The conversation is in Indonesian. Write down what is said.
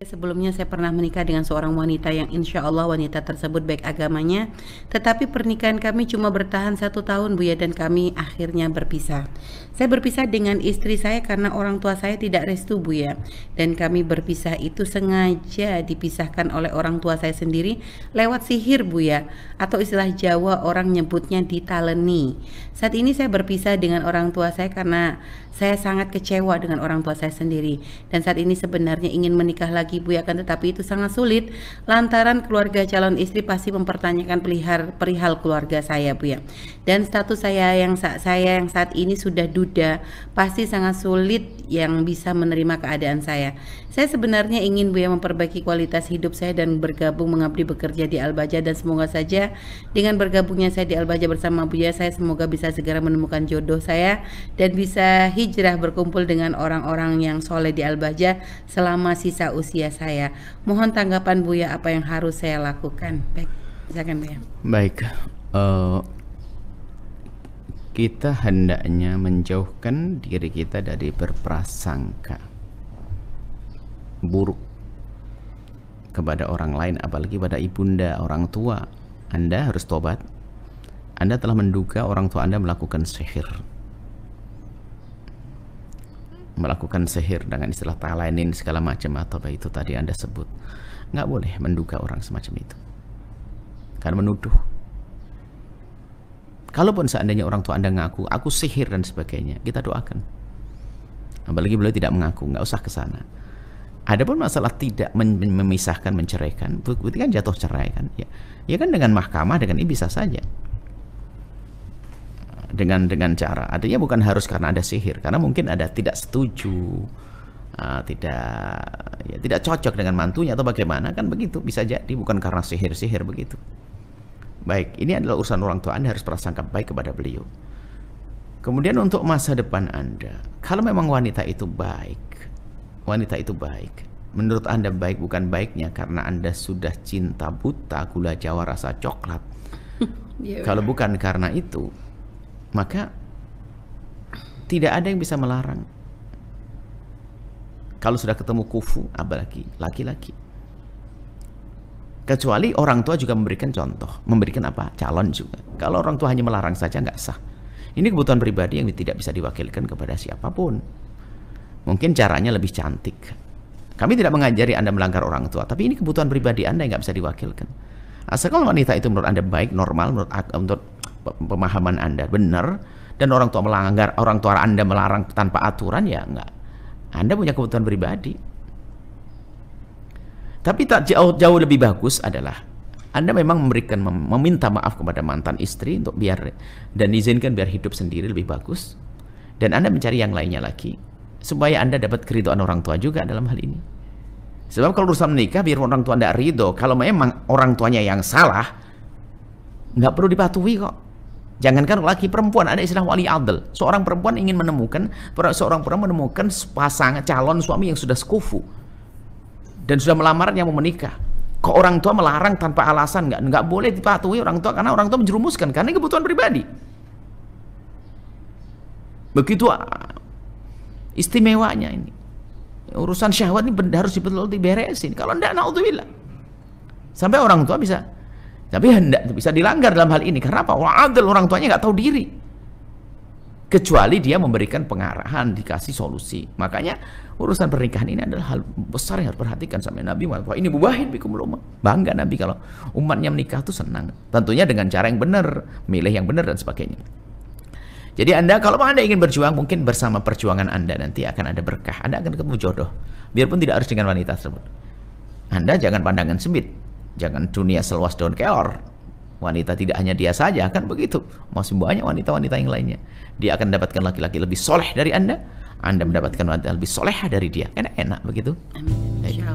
Sebelumnya saya pernah menikah dengan seorang wanita yang insya Allah wanita tersebut baik agamanya Tetapi pernikahan kami cuma bertahan satu tahun Buya dan kami akhirnya berpisah Saya berpisah dengan istri saya karena orang tua saya tidak restu Buya Dan kami berpisah itu sengaja dipisahkan oleh orang tua saya sendiri lewat sihir Buya Atau istilah Jawa orang nyebutnya ditaleni Saat ini saya berpisah dengan orang tua saya karena saya sangat kecewa dengan orang tua saya sendiri Dan saat ini sebenarnya ingin menikah lagi lagi Bu akan ya tetapi itu sangat sulit lantaran keluarga calon istri pasti mempertanyakan pelihar, perihal keluarga saya Bu ya. Dan status saya yang saat saya yang saat ini sudah duda pasti sangat sulit yang bisa menerima keadaan saya. Saya sebenarnya ingin Bu ya memperbaiki kualitas hidup saya dan bergabung mengabdi bekerja di Albaja dan semoga saja dengan bergabungnya saya di Albaja bersama Bu ya saya semoga bisa segera menemukan jodoh saya dan bisa hijrah berkumpul dengan orang-orang yang soleh di Albaja selama sisa usia usia saya. Mohon tanggapan Buya apa yang harus saya lakukan. Baik, silakan Buya. Baik. Uh, kita hendaknya menjauhkan diri kita dari berprasangka buruk kepada orang lain apalagi pada ibunda orang tua anda harus tobat anda telah menduga orang tua anda melakukan sihir melakukan sihir dengan istilah talainin segala macam atau apa itu tadi anda sebut nggak boleh menduga orang semacam itu karena menuduh kalaupun seandainya orang tua anda ngaku aku sihir dan sebagainya kita doakan apalagi beliau tidak mengaku nggak usah ke sana Adapun masalah tidak memisahkan menceraikan, berarti kan jatuh cerai kan? Ya, ya kan dengan mahkamah dengan ini bisa saja dengan dengan cara artinya bukan harus karena ada sihir karena mungkin ada tidak setuju uh, tidak ya, tidak cocok dengan mantunya atau bagaimana kan begitu bisa jadi bukan karena sihir sihir begitu baik ini adalah urusan orang tua anda harus prasangka baik kepada beliau kemudian untuk masa depan anda kalau memang wanita itu baik wanita itu baik menurut anda baik bukan baiknya karena anda sudah cinta buta gula jawa rasa coklat iya. kalau bukan karena itu maka tidak ada yang bisa melarang. Kalau sudah ketemu kufu, apalagi laki-laki. Kecuali orang tua juga memberikan contoh, memberikan apa? Calon juga. Kalau orang tua hanya melarang saja nggak sah. Ini kebutuhan pribadi yang tidak bisa diwakilkan kepada siapapun. Mungkin caranya lebih cantik. Kami tidak mengajari Anda melanggar orang tua, tapi ini kebutuhan pribadi Anda yang nggak bisa diwakilkan. Asalkan wanita itu menurut Anda baik, normal, menurut, menurut pemahaman Anda benar dan orang tua melanggar, orang tua Anda melarang tanpa aturan ya enggak. Anda punya kebutuhan pribadi. Tapi tak jauh jauh lebih bagus adalah Anda memang memberikan meminta maaf kepada mantan istri untuk biar dan izinkan biar hidup sendiri lebih bagus dan Anda mencari yang lainnya lagi supaya Anda dapat keridoan orang tua juga dalam hal ini. Sebab kalau urusan menikah biar orang tua Anda ridho, kalau memang orang tuanya yang salah nggak perlu dipatuhi kok. Jangankan laki perempuan, ada istilah wali adl. Seorang perempuan ingin menemukan seorang perempuan menemukan pasangan calon suami yang sudah sekufu dan sudah yang mau menikah. Kok orang tua melarang tanpa alasan nggak nggak boleh dipatuhi orang tua karena orang tua menjerumuskan karena kebutuhan pribadi. Begitu ah, istimewanya ini. Urusan syahwat ini harus dibetul diberesin. Kalau enggak naudzubillah. Sampai orang tua bisa tapi hendak bisa dilanggar dalam hal ini. Karena apa? Orang adil, orang tuanya nggak tahu diri. Kecuali dia memberikan pengarahan, dikasih solusi. Makanya urusan pernikahan ini adalah hal besar yang harus perhatikan sampai Nabi Muhammad. ini bubahin bikum Bangga Nabi kalau umatnya menikah itu senang. Tentunya dengan cara yang benar, milih yang benar dan sebagainya. Jadi Anda kalau Anda ingin berjuang mungkin bersama perjuangan Anda nanti akan ada berkah. Anda akan ketemu jodoh. Biarpun tidak harus dengan wanita tersebut. Anda jangan pandangan sempit. Jangan dunia seluas daun kelor. Wanita tidak hanya dia saja, kan begitu. Masih banyak wanita-wanita yang lainnya. Dia akan mendapatkan laki-laki lebih soleh dari Anda. Anda mendapatkan wanita lebih soleh dari dia. Enak-enak begitu. Amin.